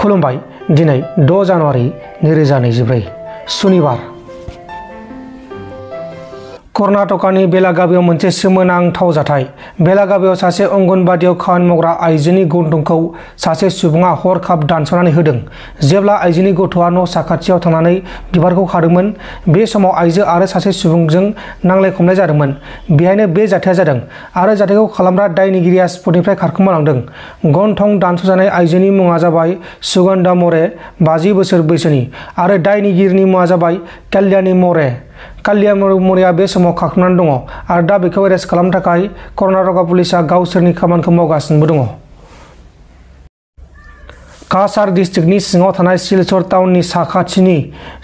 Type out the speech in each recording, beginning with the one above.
खुलुमबाय दिनै द' जानुवारि नैरोजा नैजिब्रै सुनिबार कर्नाटकानि बेलागाबियाव मोनसे सोमोनांथाव जाथाय बेलागाबियाव सासे अंगनबादियाव खामानि मावग्रा आइजोनि गन्थंखौ सासे सुबुङा हरखाब दानस'नानै होदों जेब्ला आइजोनि गथ'आ न' साखाथियाव थांनानै बिबारखौ खादोंमोन बे समाव आइजो आरो सासे सुबुंजों नांलाय खमलाय जादोंमोन बेहायनो बे जाथाया जादों आरो जाथायखौ खालामग्रा दायनिगिरिया स्पटनिफ्राय खारखोमालांदों गन्थं दानस'जानाय आइजोनि मुङा जाबाय सुगन्धा मरे बाजि बोसोर बैसोनि आरो दायनिगिरिनि मुङा जाबाय कल्याणी मरे कालियामुरिया बे समाव खारखोनानै और आरो दा बेखौ एरेस्ट खालामनो थाखाय कर्नाटका पुलिसा गावसोरनि खामानिखौ मावगासिनोबो दङ कासार डिस्ट्रिक्टनि सिङाव थानाय सिलचर टाउननि साखाथिनि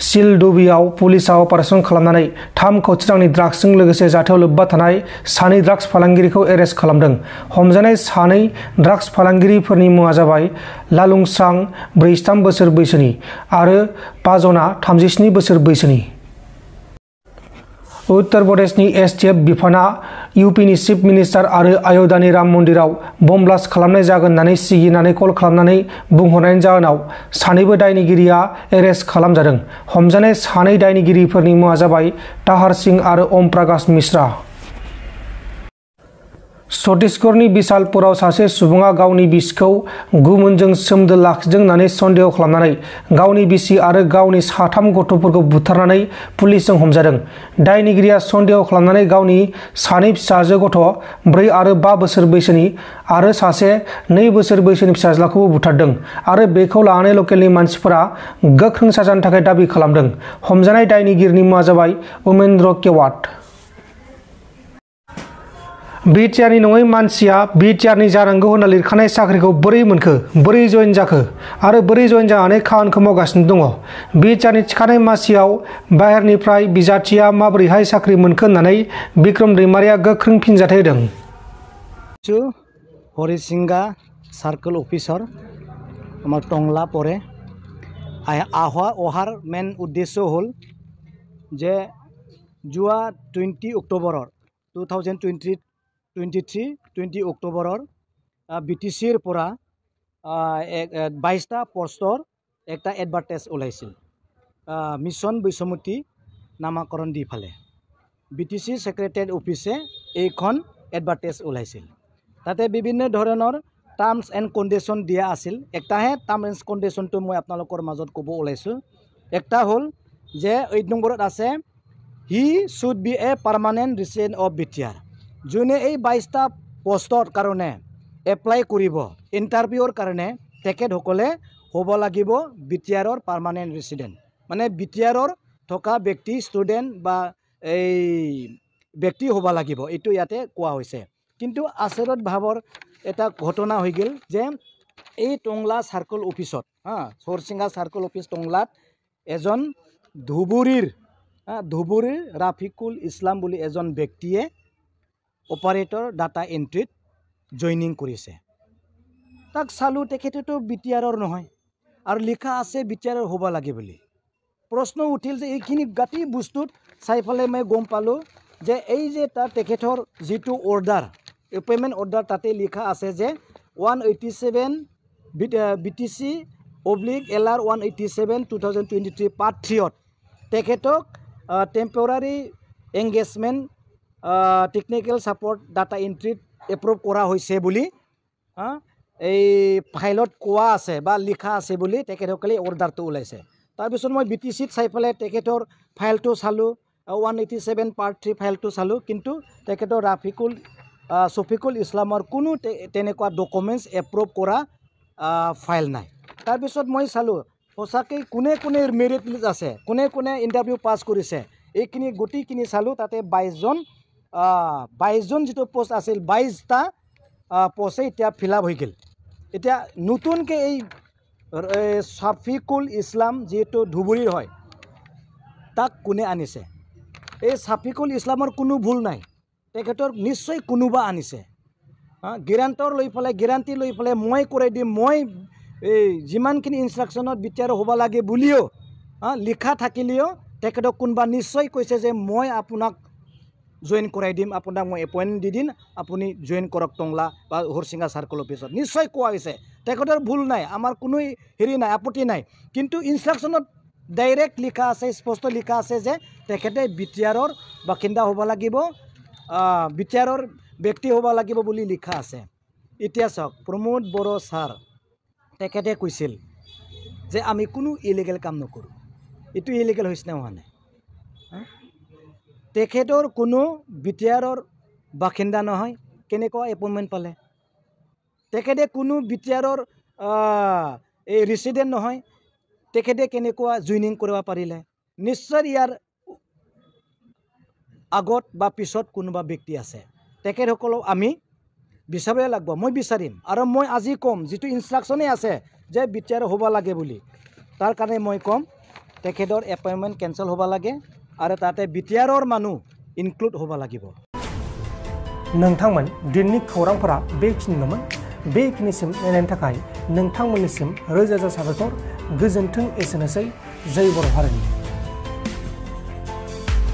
सिलडुबियाव पुलिसा अपारेशन खालामनानै थाम खौथि रांनि ड्राग्सजों लोगोसे लोब्बा थानाय सानै ड्राग्स फालांगिरिखौ एरेस्ट खालामदों हमजानाय सानै ड्रग्स फालांगिरिफोरनि मुङा जाबाय लालुंस्रां ब्रैजिथाम बोसोर बैसोनि आरो पाजना थामजिस्नि बोसोर बैसोनि उत्तर प्रदेश प्रदेशनि एसटिएफ बिफाना इउपिनि चिफ मिनिस्टार आरो आय'धानि राम मन्दिराव बम ब्लास्ट खालामनाय जागोन कल खालामनानै बुंहरनायनि जाहोनाव सानैबो दायनिगिरिया एरेस्ट खालामजादों हमजानाय सानै दायनिगिरिफोरनि मुङा जाबाय ताहार सिंह और ओम प्रकाश मिश्रा छत्तीसगढ़नि बिसालपुराव सासे सुबुङा गावनि बिसिखौ गुबुनजों सोमोन्दो लाखिदों होननानै सन्देह खालामनानै गावनि बिसि आरो गावनि साथाम गथ'फोरखौ बुथारनानै पुलिसजों हमजादों दायनिगिरिया सन्देह खालामनानै गावनि सानै फिसाजो गथ' ब्रै आरो बा बोसोर बैसोनि आरो सासे नै बोसोर बैसोनि फिसाज्लाखौबो बुथारदों आरो बेखौ लानानै लकेलनि मानसिफोरा गोख्रों साजानि थाखाय खालामदों हमजानाय दायनिगिरिनि मुङा जाबाय उमेन्द्र केवाट बीटीआर नई मानसिया बिटिआरनि जानांगौ होनना लिरखानाय साख्रिखौ बोरै मोनखो बोरै जयन जाखो और बोरै जयन जानानै खान को दङ बिटिआरनि बीटीआर थिखाने मासीव बिजाथिया माबोरैहाय माबरी मोनखो होननानै बिक्रम दैमारिया गोख्रों फिनजाथाय हरिशिंगा सार्कल अफिसर আমার টংলা পরে आहार मेन उद्देश्य हल जे যে যোৱা October two two twenty three twenty অক্টোবৰৰ বি টি চিৰ পৰা বাইছটা পষ্টৰ এটা এডভাৰটাইজ ওলাইছিল মিছন বৈষমতী নামাকৰণ দি ফালে বি টি চি ছেক্ৰেটেৰিয়েট অফিচে এইখন এডভাৰটাইজ ওলাইছিল তাতে বিভিন্ন ধৰণৰ টাৰ্মছ এণ্ড কণ্ডিশ্যন দিয়া আছিল একটাহে টাৰ্মছ এণ্ড কণ্ডিশ্যনটো মই আপোনালোকৰ মাজত ক'ব ওলাইছোঁ একটা হ'ল যে এইট নম্বৰত আছে he should be a permanent resident of B T R যোনে এই বাইছটা পষ্টৰ কাৰণে এপ্লাই কৰিব ইণ্টাৰভিউৰ কাৰণে তেখেতসকলে হ'ব লাগিব বি টি আৰৰ পাৰ্মানেণ্ট ৰেচিডেণ্ট মানে বি টি আৰৰ থকা ব্যক্তি ষ্টুডেণ্ট বা এই ব্যক্তি হ'ব লাগিব এইটো ইয়াতে কোৱা হৈছে কিন্তু আচৰত ভাৱৰ এটা ঘটনা হৈ গ'ল যে এই টংলা চাৰ্কল অফিচত হা চৰচিঙা চাৰ্কল অফিচ টংলাত এজন ধুবুৰীৰ ধুবুৰীৰ ৰাফিকুল ইছলাম বুলি এজন ব্যক্তিয়ে অপাৰেটৰ ডাটা এণ্ট্ৰিত জইনিং কৰিছে তাক চালোঁ বি টি আৰৰ নহয় আৰু লিখা আছে বি টি আৰৰ হ'ব লাগে বুলি প্ৰশ্ন উঠিল যে এইখিনি গাটি বস্তুত চাই পেলাই মই গম পালোঁ যে এই যে তার তখেতর যুক্ত অর্ডার এপয়েন্টমেন্ট অৰ্ডাৰ তাতে লিখা আছে যে one eighty B B T C oblique L R one eighty seven two thousand twenty three part থ্ৰিয়ত তেখেতক temporary engagement technical support data এণ্ট্ৰিত এপ্ৰুভ কৰা হৈছে বুলি এই ফাইলত কোৱা আছে বা লিখা আছে বুলি তেখেতসকলে অৰ্ডাৰটো ওলাইছে তাৰপিছত মই বি টি চিত চাই পেলাই তেখেতৰ ফাইলটো চালোঁ one eighty seven part three ফাইলটো চালোঁ কিন্তু তেখেতৰ ৰাফিকুল শফিকুল ইছলামৰ কোনো তেনেকুৱা ডকুমেণ্টছ এপ্ৰুভ কৰা ফাইল নাই তাৰপিছত মই চালোঁ সঁচাকৈ কোনে কোনে মেৰিট লিষ্ট আছে কোনে কোনে ইণ্টাৰভিউ পাছ কৰিছে এইখিনি গোটেইখিনি চালোঁ তাতে বাইছজন বাইছজন যিটো পোষ্ট আছিল বাইছটা পোষ্টে এতিয়া ফিল আপ হৈ গ'ল এতিয়া নতুনকৈ এই ছাফিকুল ইছলাম যিহেতু ধুবুৰীৰ হয় তাক কোনে আনিছে এই ছাফিকুল ইছলামৰ কোনো ভুল নাই তেখেতৰ নিশ্চয় কোনোবা আনিছে হা গেৰাণ্টৰ লৈ পেলাই গেৰাণ্টি লৈ পেলাই মই কৰাই দিম মই এই যিমানখিনি ইনষ্ট্ৰাকশ্যনত বিচাৰ হ'ব লাগে বুলিও হা লিখা থাকিলেও তেখেতক কোনোবা নিশ্চয় কৈছে যে মই আপোনাক জইন কৰাই দিম আপোনাক মই এপইণ্টমেণ্ট দি দিম আপুনি জইন কৰক টংলা বা হৰসিঙ্গা সাৰ্কল অফিচত নিশ্চয় কোৱা হৈছে তেখেতৰ ভুল নাই আমাৰ কোনো হেৰি নাই আপত্তি নাই কিন্তু ইনষ্ট্ৰাকশ্যনত ডাইৰেক্ট লিখা আছে স্পষ্ট লিখা আছে যে তেখেতে বি টি আৰৰ বাসিন্দা হব লাগিব বি টি আৰৰ ব্যক্তি হব লাগিব বুলি লিখা আছে এতিয়া চাওক প্ৰমোদ বড়ো ছাৰ তেখেতে কৈছিল যে আমি কোনো ইলিগেল কাম নকৰোঁ এইটো ইলিগেল হৈছে না হওয়া নাই তেখেতৰ কোনো বি টি আৰৰ বাসিন্দা নহয় কেনেকুৱা এপইণ্টমেণ্ট পালে তেখেতে কোনো বি টি আৰৰ এই ৰেচিডেণ্ট নহয় তেখেতে কেনেকুৱা জইনিং কৰিব পাৰিলে নিশ্চয় ইয়াৰ আগত বা পিছত কোনোবা ব্যক্তি আছে তেখেতসকলক আমি বিচাৰিব লাগিব মই বিচাৰিম আৰু মই আজি ক'ম যিটো ইনষ্ট্ৰাকশ্যনেই আছে যে বি টি আৰ হ'ব লাগে বুলি তাৰ কাৰণে মই ক'ম তেখেতৰ এপইণ্টমেণ্ট কেঞ্চেল হ'ব লাগে আৰু তাতে বি টি আৰৰ মানুহ ইনক্লুড হ'ব লাগিব নোংমন দিনিক খৌৰাংৰা বেখিনিলমান বেখিনিম নাইনি থাকাই নোংমনিম ৰজা যা জয় বৰ হাৰিনী